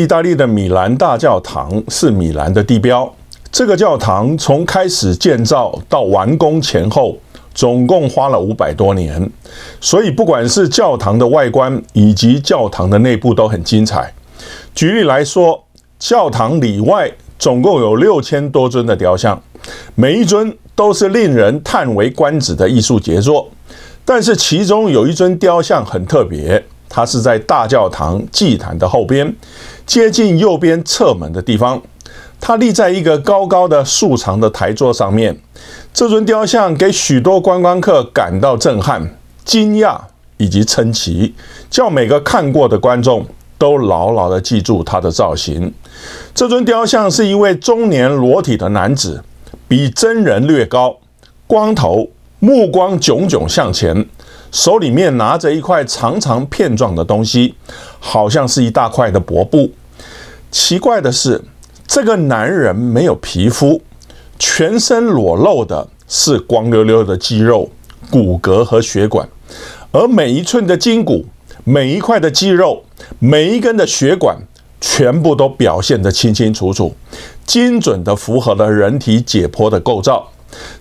意大利的米兰大教堂是米兰的地标。这个教堂从开始建造到完工前后，总共花了五百多年。所以，不管是教堂的外观以及教堂的内部都很精彩。举例来说，教堂里外总共有六千多尊的雕像，每一尊都是令人叹为观止的艺术杰作。但是，其中有一尊雕像很特别。它是在大教堂祭坛的后边，接近右边侧门的地方。它立在一个高高的、竖长的台座上面。这尊雕像给许多观光客感到震撼、惊讶以及称奇，叫每个看过的观众都牢牢地记住它的造型。这尊雕像是一位中年裸体的男子，比真人略高，光头，目光炯炯向前。手里面拿着一块长长片状的东西，好像是一大块的薄布。奇怪的是，这个男人没有皮肤，全身裸露的是光溜溜的肌肉、骨骼和血管，而每一寸的筋骨、每一块的肌肉、每一根的血管，全部都表现得清清楚楚，精准地符合了人体解剖的构造。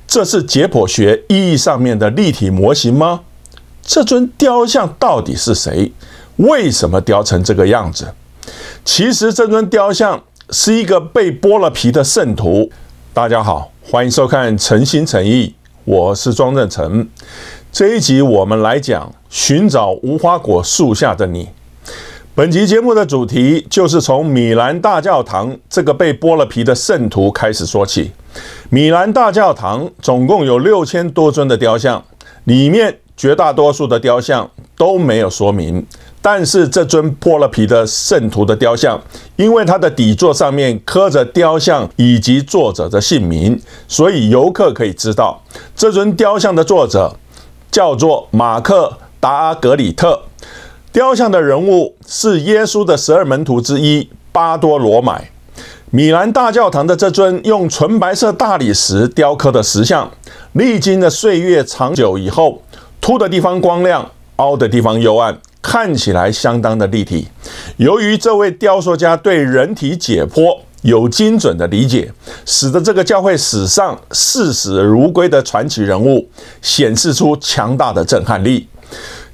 这是解剖学意义上面的立体模型吗？这尊雕像到底是谁？为什么雕成这个样子？其实这尊雕像是一个被剥了皮的圣徒。大家好，欢迎收看《诚心诚意》，我是庄振成。这一集我们来讲《寻找无花果树下的你》。本集节目的主题就是从米兰大教堂这个被剥了皮的圣徒开始说起。米兰大教堂总共有六千多尊的雕像，里面。绝大多数的雕像都没有说明，但是这尊剥了皮的圣徒的雕像，因为它的底座上面刻着雕像以及作者的姓名，所以游客可以知道这尊雕像的作者叫做马克达格里特。雕像的人物是耶稣的十二门徒之一巴多罗买。米兰大教堂的这尊用纯白色大理石雕刻的石像，历经了岁月长久以后。凸的地方光亮，凹的地方幽暗，看起来相当的立体。由于这位雕塑家对人体解剖有精准的理解，使得这个教会史上视死如归的传奇人物显示出强大的震撼力。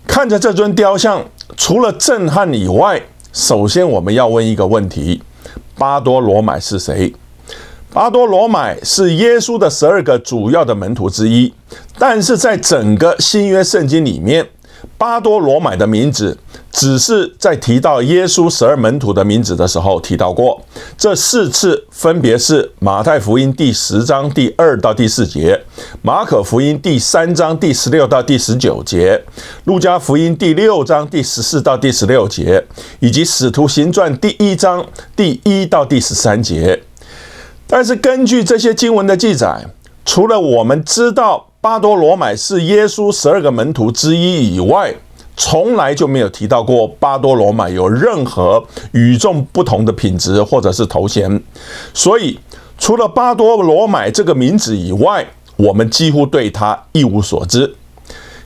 看着这尊雕像，除了震撼以外，首先我们要问一个问题：巴多罗买是谁？巴多罗买是耶稣的十二个主要的门徒之一，但是在整个新约圣经里面，巴多罗买的名字只是在提到耶稣十二门徒的名字的时候提到过。这四次分别是：马太福音第十章第二到第四节，马可福音第三章第十六到第十九节，路加福音第六章第十四到第十六节，以及使徒行传第一章第一到第十三节。但是根据这些经文的记载，除了我们知道巴多罗买是耶稣十二个门徒之一以外，从来就没有提到过巴多罗买有任何与众不同的品质或者是头衔。所以，除了巴多罗买这个名字以外，我们几乎对他一无所知。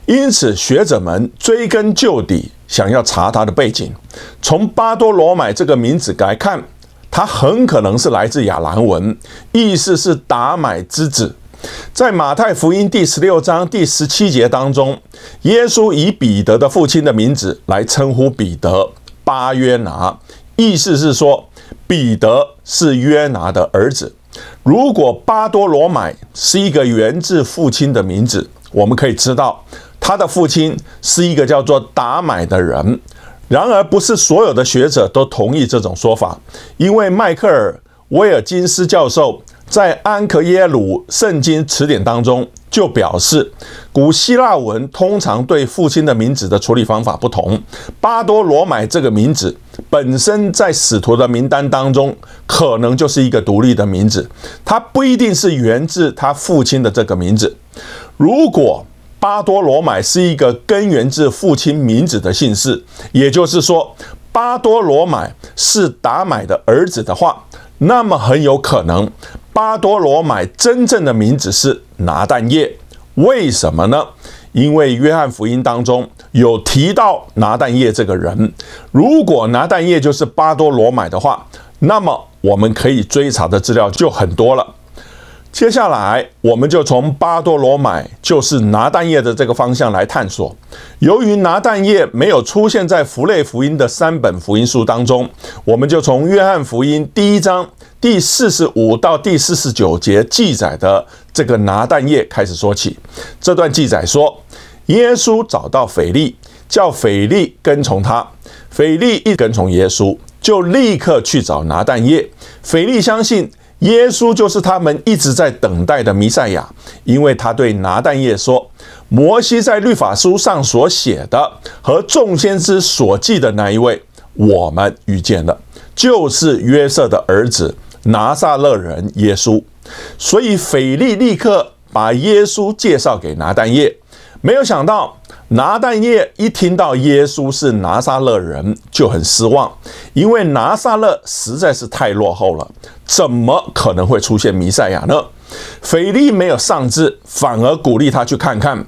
因此，学者们追根究底，想要查他的背景。从巴多罗买这个名字来看。他很可能是来自亚兰文，意思是达买之子。在马太福音第十六章第十七节当中，耶稣以彼得的父亲的名字来称呼彼得巴约拿，意思是说彼得是约拿的儿子。如果巴多罗买是一个源自父亲的名字，我们可以知道他的父亲是一个叫做达买的人。然而，不是所有的学者都同意这种说法，因为迈克尔·威尔金斯教授在《安克耶鲁圣经词典》当中就表示，古希腊文通常对父亲的名字的处理方法不同。巴多罗买这个名字本身在使徒的名单当中，可能就是一个独立的名字，它不一定是源自他父亲的这个名字。如果巴多罗买是一个根源自父亲名字的姓氏，也就是说，巴多罗买是达买的儿子的话，那么很有可能巴多罗买真正的名字是拿但业。为什么呢？因为约翰福音当中有提到拿但业这个人。如果拿但业就是巴多罗买的话，那么我们可以追查的资料就很多了。接下来，我们就从巴多罗买，就是拿蛋液的这个方向来探索。由于拿蛋液没有出现在福类福音的三本福音书当中，我们就从约翰福音第一章第四十五到第四十九节记载的这个拿蛋液开始说起。这段记载说，耶稣找到腓力，叫腓力跟从他。腓力一跟从耶稣，就立刻去找拿蛋液。腓力相信。耶稣就是他们一直在等待的弥赛亚，因为他对拿但业说：“摩西在律法书上所写的和众先知所记的那一位，我们遇见了，就是约瑟的儿子拿撒勒人耶稣。”所以腓力立刻把耶稣介绍给拿但业，没有想到。拿但业一听到耶稣是拿撒勒人就很失望，因为拿撒勒实在是太落后了，怎么可能会出现弥赛亚呢？腓力没有上志，反而鼓励他去看看。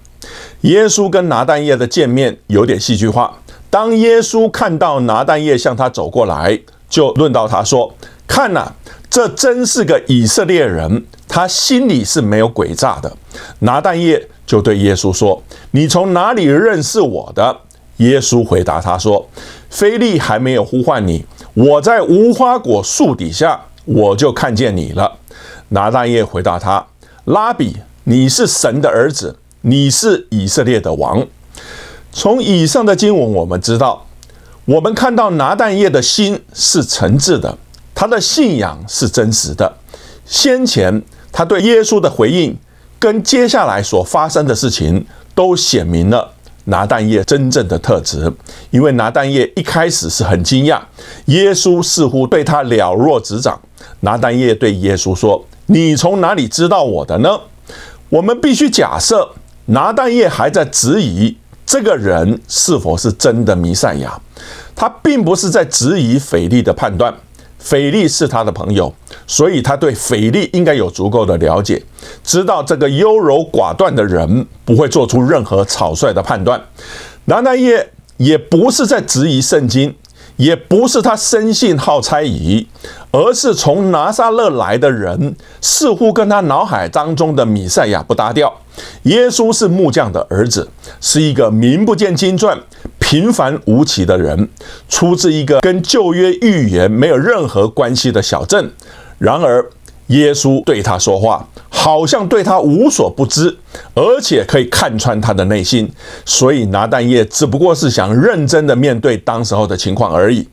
耶稣跟拿但业的见面有点戏剧化。当耶稣看到拿但业向他走过来，就论到他说：“看啊，这真是个以色列人，他心里是没有诡诈的。”拿但业。就对耶稣说：“你从哪里认识我的？”耶稣回答他说：“菲利还没有呼唤你，我在无花果树底下，我就看见你了。”拿大叶回答他：“拉比，你是神的儿子，你是以色列的王。”从以上的经文，我们知道，我们看到拿大叶的心是诚挚的，他的信仰是真实的。先前他对耶稣的回应。跟接下来所发生的事情都显明了拿蛋液真正的特质，因为拿蛋液一开始是很惊讶，耶稣似乎对他了若指掌。拿蛋液对耶稣说：“你从哪里知道我的呢？”我们必须假设拿蛋液还在质疑这个人是否是真的弥赛亚，他并不是在质疑腓力的判断。腓力是他的朋友，所以他对腓力应该有足够的了解，知道这个优柔寡断的人不会做出任何草率的判断。拿那耶也不是在质疑圣经，也不是他生性好猜疑，而是从拿撒勒来的人似乎跟他脑海当中的米塞亚不搭调。耶稣是木匠的儿子，是一个名不见经传。平凡无奇的人，出自一个跟旧约预言没有任何关系的小镇。然而，耶稣对他说话，好像对他无所不知，而且可以看穿他的内心。所以拿但业只不过是想认真的面对当时候的情况而已。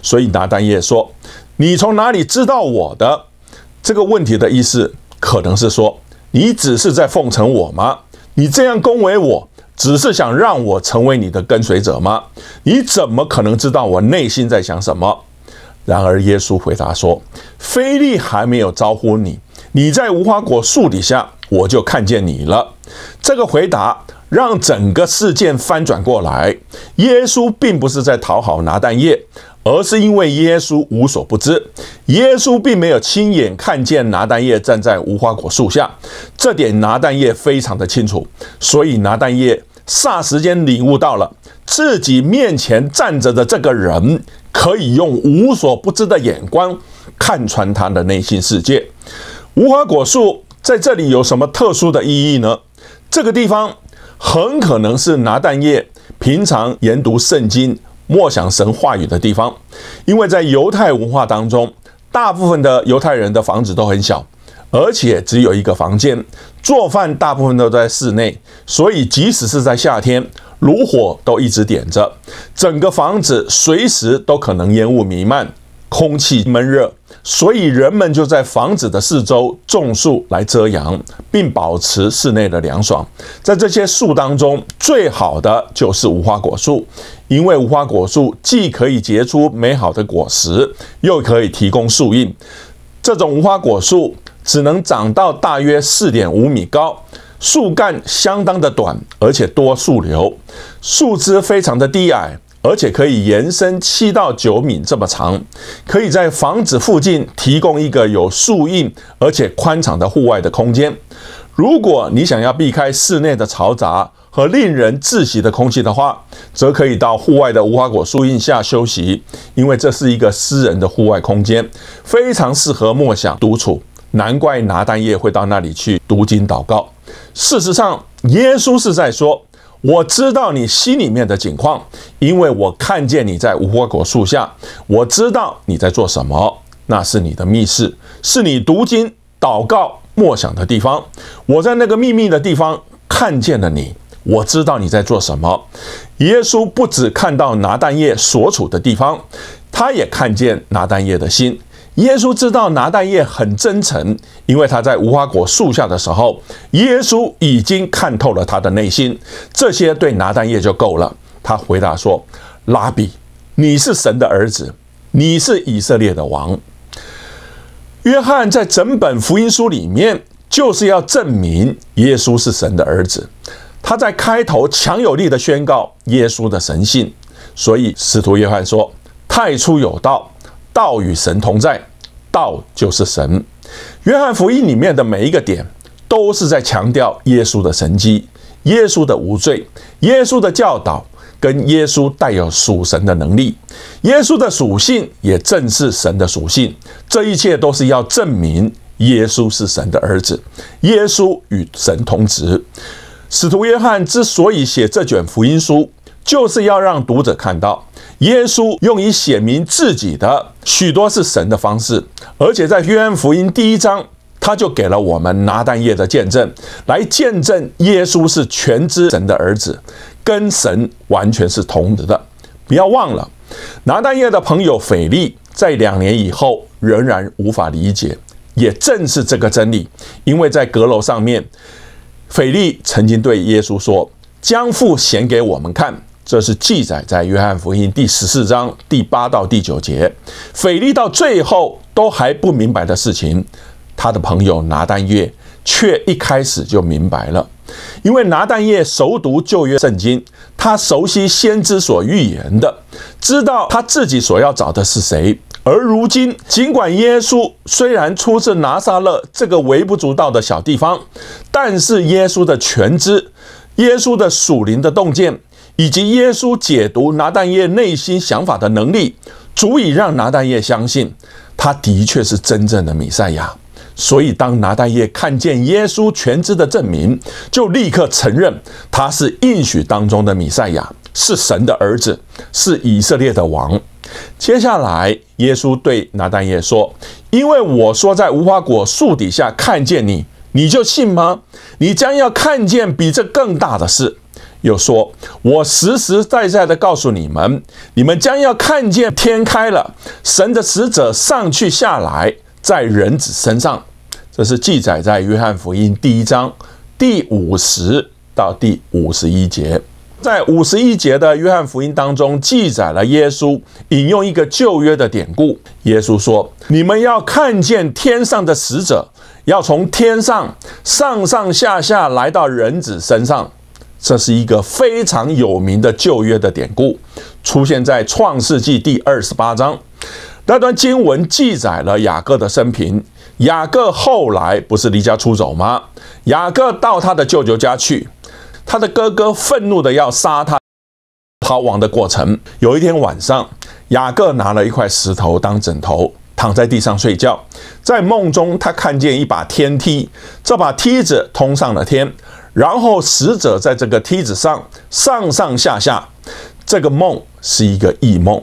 所以拿但业说：“你从哪里知道我的？”这个问题的意思，可能是说你只是在奉承我吗？你这样恭维我。只是想让我成为你的跟随者吗？你怎么可能知道我内心在想什么？然而，耶稣回答说：“菲利还没有招呼你，你在无花果树底下，我就看见你了。”这个回答让整个事件翻转过来。耶稣并不是在讨好拿蛋液，而是因为耶稣无所不知。耶稣并没有亲眼看见拿蛋液站在无花果树下，这点拿蛋液非常的清楚，所以拿蛋液。霎时间领悟到了，自己面前站着的这个人，可以用无所不知的眼光看穿他的内心世界。无花果树在这里有什么特殊的意义呢？这个地方很可能是拿蛋液平常研读圣经、默想神话语的地方，因为在犹太文化当中，大部分的犹太人的房子都很小。而且只有一个房间，做饭大部分都在室内，所以即使是在夏天，炉火都一直点着，整个房子随时都可能烟雾弥漫，空气闷热，所以人们就在房子的四周种树来遮阳，并保持室内的凉爽。在这些树当中，最好的就是无花果树，因为无花果树既可以结出美好的果实，又可以提供树荫。这种无花果树。只能长到大约四点五米高，树干相当的短，而且多树瘤，树枝非常的低矮，而且可以延伸七到九米这么长，可以在房子附近提供一个有树荫而且宽敞的户外的空间。如果你想要避开室内的嘈杂和令人窒息的空气的话，则可以到户外的无花果树荫下休息，因为这是一个私人的户外空间，非常适合默想独处。难怪拿丹叶会到那里去读经祷告。事实上，耶稣是在说：“我知道你心里面的景况，因为我看见你在无花果树下，我知道你在做什么。那是你的密室，是你读经祷告默想的地方。我在那个秘密的地方看见了你，我知道你在做什么。”耶稣不只看到拿丹叶所处的地方，他也看见拿丹叶的心。耶稣知道拿但业很真诚，因为他在无花果树下的时候，耶稣已经看透了他的内心。这些对拿但业就够了。他回答说：“拉比，你是神的儿子，你是以色列的王。”约翰在整本福音书里面就是要证明耶稣是神的儿子。他在开头强有力的宣告耶稣的神性，所以使徒约翰说：“太初有道。”道与神同在，道就是神。约翰福音里面的每一个点，都是在强调耶稣的神迹、耶稣的无罪、耶稣的教导，跟耶稣带有属神的能力。耶稣的属性也正是神的属性，这一切都是要证明耶稣是神的儿子，耶稣与神同职。使徒约翰之所以写这卷福音书，就是要让读者看到。耶稣用以显明自己的许多是神的方式，而且在约翰福音第一章，他就给了我们拿蛋液的见证，来见证耶稣是全知神的儿子，跟神完全是同德的。不要忘了，拿蛋液的朋友腓力，在两年以后仍然无法理解。也正是这个真理，因为在阁楼上面，腓力曾经对耶稣说：“将父显给我们看。”这是记载在约翰福音第十四章第八到第九节。腓力到最后都还不明白的事情，他的朋友拿丹月却一开始就明白了，因为拿丹月熟读旧约圣经，他熟悉先知所预言的，知道他自己所要找的是谁。而如今，尽管耶稣虽然出自拿撒勒这个微不足道的小地方，但是耶稣的全知，耶稣的属灵的洞见。以及耶稣解读拿但业内心想法的能力，足以让拿但业相信，他的确是真正的弥赛亚。所以，当拿但业看见耶稣全知的证明，就立刻承认他是应许当中的弥赛亚，是神的儿子，是以色列的王。接下来，耶稣对拿但业说：“因为我说在无花果树底下看见你，你就信吗？你将要看见比这更大的事。”又说：“我实实在在的告诉你们，你们将要看见天开了，神的使者上去下来，在人子身上。”这是记载在约翰福音第一章第五十到第五十一节。在五十一节的约翰福音当中，记载了耶稣引用一个旧约的典故。耶稣说：“你们要看见天上的使者，要从天上上上下下来到人子身上。”这是一个非常有名的旧约的典故，出现在创世纪第二十八章。那段经文记载了雅各的生平。雅各后来不是离家出走吗？雅各到他的舅舅家去，他的哥哥愤怒的要杀他。逃亡的过程，有一天晚上，雅各拿了一块石头当枕头，躺在地上睡觉。在梦中，他看见一把天梯，这把梯子通上了天。然后使者在这个梯子上上上下下，这个梦是一个异梦，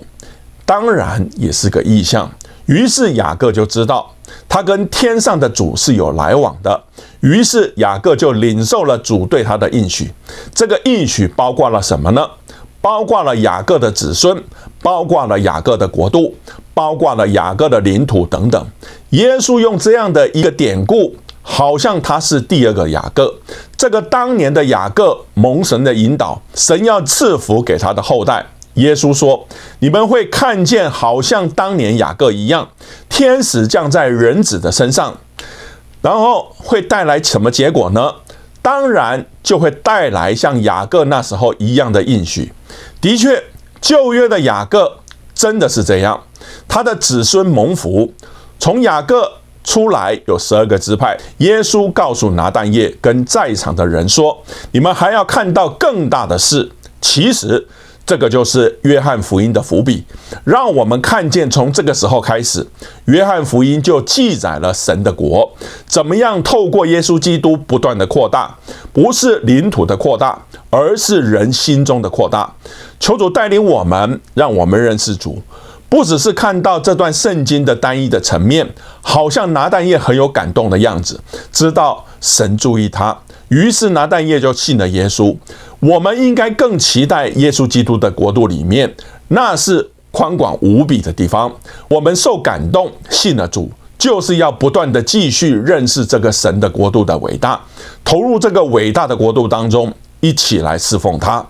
当然也是个异象。于是雅各就知道他跟天上的主是有来往的。于是雅各就领受了主对他的应许。这个应许包括了什么呢？包括了雅各的子孙，包括了雅各的国度，包括了雅各的领土等等。耶稣用这样的一个典故。好像他是第二个雅各，这个当年的雅各蒙神的引导，神要赐福给他的后代。耶稣说：“你们会看见，好像当年雅各一样，天使降在人子的身上，然后会带来什么结果呢？当然就会带来像雅各那时候一样的应许。的确，旧约的雅各真的是这样，他的子孙蒙福，从雅各。”出来有十二个支派，耶稣告诉拿但业跟在场的人说：“你们还要看到更大的事。”其实，这个就是约翰福音的伏笔，让我们看见从这个时候开始，约翰福音就记载了神的国怎么样透过耶稣基督不断的扩大，不是领土的扩大，而是人心中的扩大。求主带领我们，让我们认识主。不只是看到这段圣经的单一的层面，好像拿蛋液很有感动的样子，知道神注意他，于是拿蛋液就信了耶稣。我们应该更期待耶稣基督的国度里面，那是宽广无比的地方。我们受感动信了主，就是要不断的继续认识这个神的国度的伟大，投入这个伟大的国度当中，一起来侍奉他。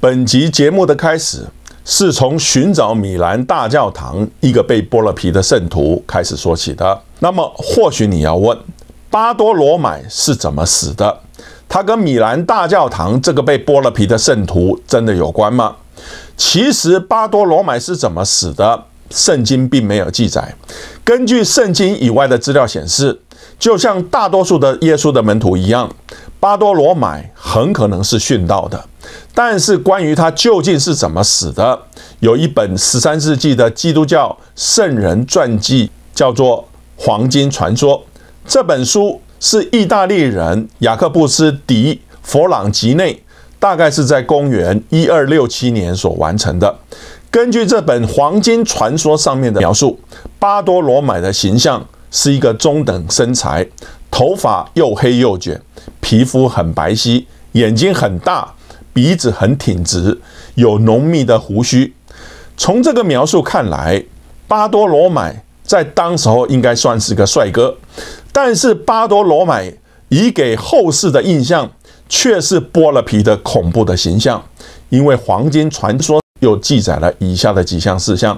本集节目的开始是从寻找米兰大教堂一个被剥了皮的圣徒开始说起的。那么，或许你要问，巴多罗买是怎么死的？他跟米兰大教堂这个被剥了皮的圣徒真的有关吗？其实，巴多罗买是怎么死的，圣经并没有记载。根据圣经以外的资料显示，就像大多数的耶稣的门徒一样，巴多罗买很可能是殉道的。但是，关于他究竟是怎么死的，有一本十三世纪的基督教圣人传记，叫做《黄金传说》。这本书是意大利人雅克布斯·迪佛朗吉内，大概是在公元一二六七年所完成的。根据这本《黄金传说》上面的描述，巴多罗买的形象是一个中等身材，头发又黑又卷，皮肤很白皙，眼睛很大。鼻子很挺直，有浓密的胡须。从这个描述看来，巴多罗买在当时候应该算是个帅哥。但是巴多罗买以给后世的印象却是剥了皮的恐怖的形象。因为黄金传说又记载了以下的几项事项：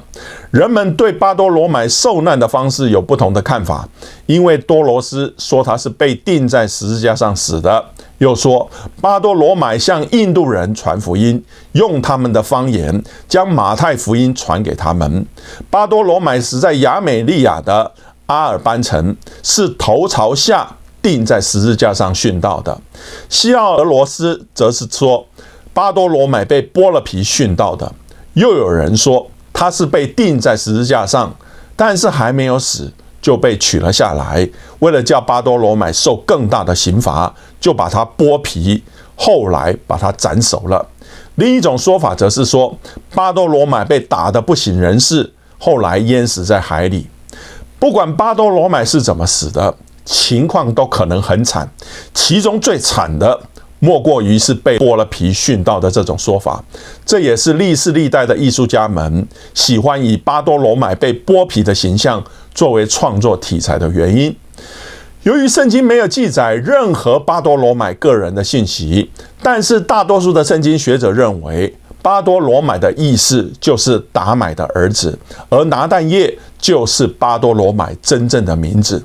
人们对巴多罗买受难的方式有不同的看法，因为多罗斯说他是被钉在十字架上死的。又说巴多罗买向印度人传福音，用他们的方言将马太福音传给他们。巴多罗买死在亚美利亚的阿尔班城，是头朝下钉在十字架上殉道的。西奥俄罗斯则是说巴多罗买被剥了皮殉道的。又有人说他是被钉在十字架上，但是还没有死。就被取了下来。为了叫巴多罗买受更大的刑罚，就把他剥皮，后来把他斩首了。另一种说法则是说，巴多罗买被打得不省人事，后来淹死在海里。不管巴多罗买是怎么死的，情况都可能很惨。其中最惨的，莫过于是被剥了皮殉道的这种说法。这也是历世历代的艺术家们喜欢以巴多罗买被剥皮的形象。作为创作题材的原因，由于圣经没有记载任何巴多罗买个人的信息，但是大多数的圣经学者认为巴多罗买的意思就是达买的儿子，而拿但叶就是巴多罗买真正的名字。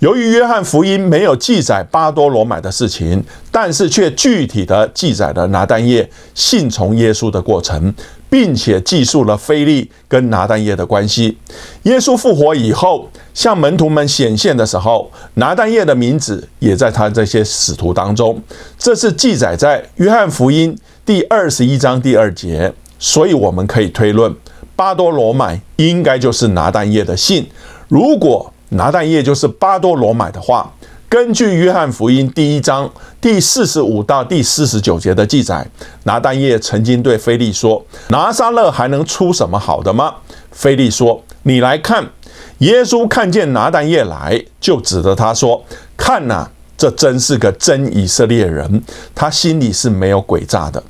由于约翰福音没有记载巴多罗买的事情，但是却具体的记载了拿但叶信从耶稣的过程，并且记述了菲利跟拿但叶的关系。耶稣复活以后，向门徒们显现的时候，拿但业的名字也在他这些使徒当中。这是记载在约翰福音第二十一章第二节。所以我们可以推论，巴多罗买应该就是拿但业的信。如果拿但业就是巴多罗买的话，根据约翰福音第一章第四十五到第四十九节的记载，拿但业曾经对菲利说：“拿撒勒还能出什么好的吗？”菲利说。你来看，耶稣看见拿但叶来，就指着他说：“看呐，这真是个真以色列人，他心里是没有诡诈的。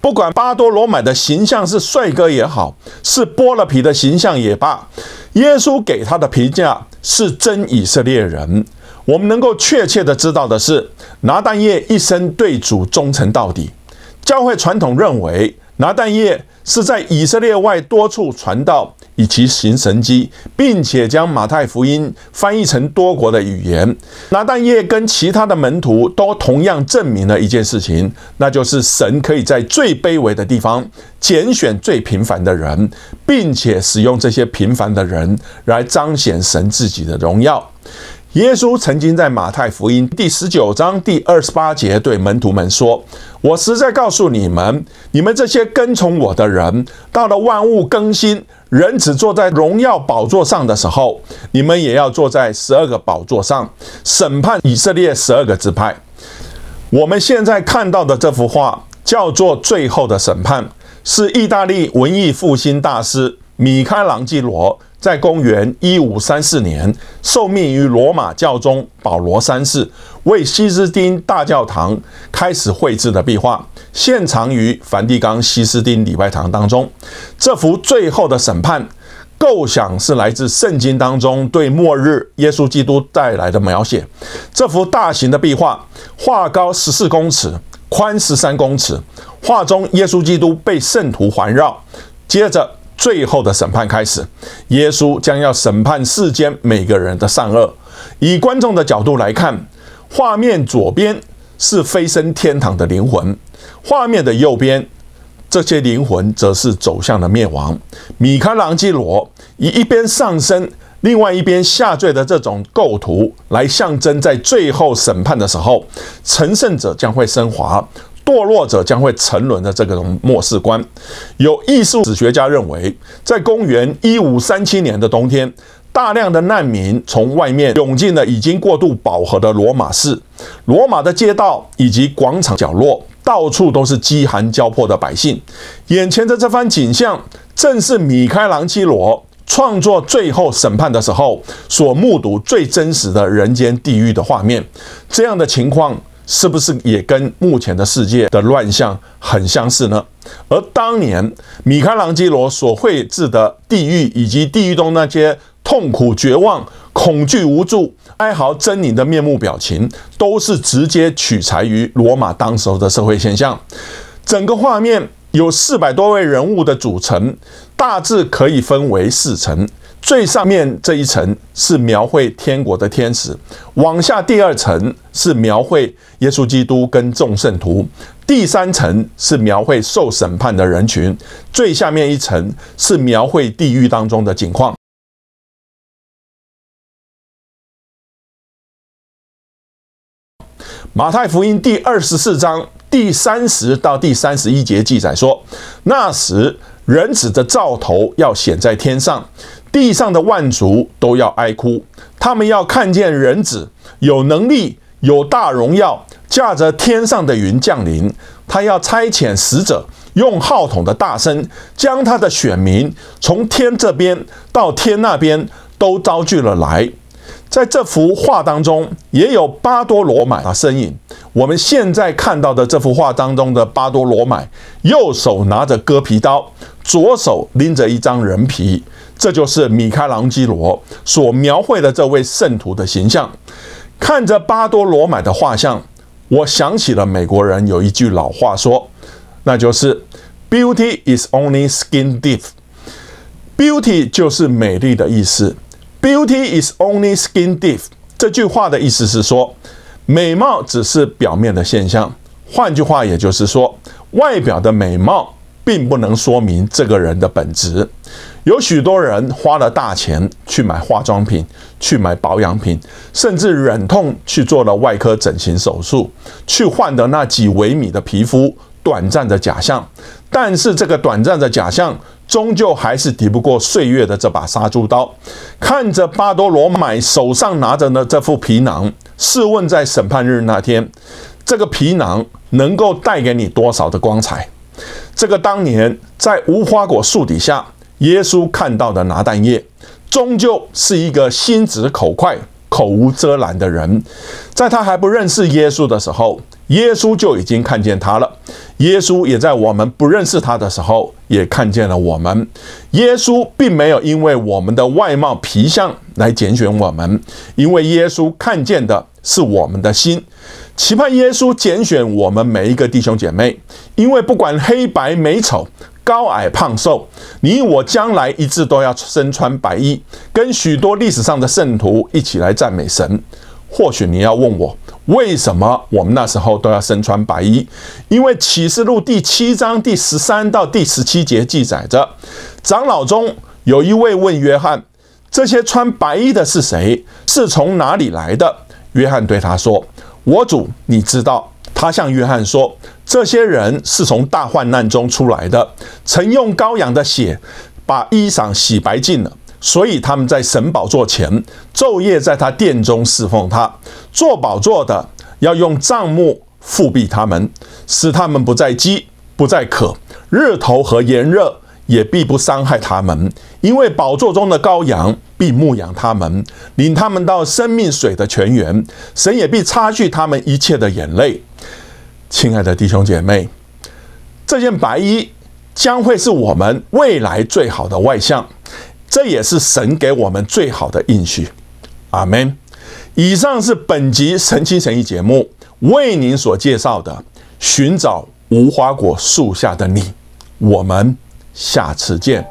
不管巴多罗买的形象是帅哥也好，是剥了皮的形象也罢，耶稣给他的评价是真以色列人。我们能够确切的知道的是，拿但叶一生对主忠诚到底。教会传统认为。拿但业是在以色列外多处传道，以及行神迹，并且将马太福音翻译成多国的语言。拿但业跟其他的门徒都同样证明了一件事情，那就是神可以在最卑微的地方拣选最平凡的人，并且使用这些平凡的人来彰显神自己的荣耀。耶稣曾经在马太福音第十九章第二十八节对门徒们说：“我实在告诉你们，你们这些跟从我的人，到了万物更新、人只坐在荣耀宝座上的时候，你们也要坐在十二个宝座上，审判以色列十二个支派。”我们现在看到的这幅画叫做《最后的审判》，是意大利文艺复兴大师。米开朗基罗在公元一五三四年受命于罗马教宗保罗三世，为西斯丁大教堂开始绘制的壁画，现藏于梵蒂冈西斯丁礼拜堂当中。这幅《最后的审判》构想是来自圣经当中对末日耶稣基督带来的描写。这幅大型的壁画，画高十四公尺，宽十三公尺，画中耶稣基督被圣徒环绕，接着。最后的审判开始，耶稣将要审判世间每个人的善恶。以观众的角度来看，画面左边是飞升天堂的灵魂，画面的右边这些灵魂则是走向了灭亡。米开朗基罗以一边上升，另外一边下坠的这种构图来象征，在最后审判的时候，成圣者将会升华。堕落者将会沉沦的这个末世观，有艺术史学家认为，在公元一五三七年的冬天，大量的难民从外面涌进了已经过度饱和的罗马市。罗马的街道以及广场角落，到处都是饥寒交迫的百姓。眼前的这番景象，正是米开朗基罗创作《最后审判》的时候所目睹最真实的人间地狱的画面。这样的情况。是不是也跟目前的世界的乱象很相似呢？而当年米开朗基罗所绘制的地狱，以及地狱中那些痛苦、绝望、恐惧、无助、哀嚎、狰狞的面目表情，都是直接取材于罗马当时候的社会现象。整个画面有四百多位人物的组成，大致可以分为四层。最上面这一层是描绘天国的天使，往下第二层是描绘耶稣基督跟众圣徒，第三层是描绘受审判的人群，最下面一层是描绘地狱当中的景况。马太福音第二十四章第三十到第三十一节记载说：“那时，人子的兆头要显在天上。”地上的万族都要哀哭，他们要看见人子有能力、有大荣耀，驾着天上的云降临。他要差遣使者，用号筒的大声，将他的选民从天这边到天那边都招聚了来。在这幅画当中，也有巴多罗买的身影。我们现在看到的这幅画当中的巴多罗买，右手拿着割皮刀，左手拎着一张人皮。这就是米开朗基罗所描绘的这位圣徒的形象。看着巴多罗买的画像，我想起了美国人有一句老话说，那就是 “Beauty is only skin deep”。Beauty 就是美丽的意思。Beauty is only skin deep 这句话的意思是说，美貌只是表面的现象。换句话也就是说，外表的美貌。并不能说明这个人的本质。有许多人花了大钱去买化妆品，去买保养品，甚至忍痛去做了外科整形手术，去换得那几微米的皮肤短暂的假象。但是这个短暂的假象，终究还是抵不过岁月的这把杀猪刀。看着巴多罗买手上拿着的这副皮囊，试问在审判日那天，这个皮囊能够带给你多少的光彩？这个当年在无花果树底下，耶稣看到的拿蛋液，终究是一个心直口快、口无遮拦的人，在他还不认识耶稣的时候。耶稣就已经看见他了，耶稣也在我们不认识他的时候也看见了我们。耶稣并没有因为我们的外貌皮相来拣选我们，因为耶稣看见的是我们的心。期盼耶稣拣选我们每一个弟兄姐妹，因为不管黑白美丑、高矮胖瘦，你我将来一致都要身穿白衣，跟许多历史上的圣徒一起来赞美神。或许你要问我。为什么我们那时候都要身穿白衣？因为启示录第七章第十三到第十七节记载着，长老中有一位问约翰：“这些穿白衣的是谁？是从哪里来的？”约翰对他说：“我主，你知道。”他向约翰说：“这些人是从大患难中出来的，曾用羔羊的血把衣裳洗白净了。”所以他们在神宝座前昼夜在他殿中侍奉他。做宝座的要用帐幕覆庇他们，使他们不再饥，不再渴；日头和炎热也必不伤害他们，因为宝座中的羔羊必牧养他们，领他们到生命水的泉源。神也必擦去他们一切的眼泪。亲爱的弟兄姐妹，这件白衣将会是我们未来最好的外向。这也是神给我们最好的应许，阿门。以上是本集《神清神医节目为您所介绍的《寻找无花果树下的你》，我们下次见。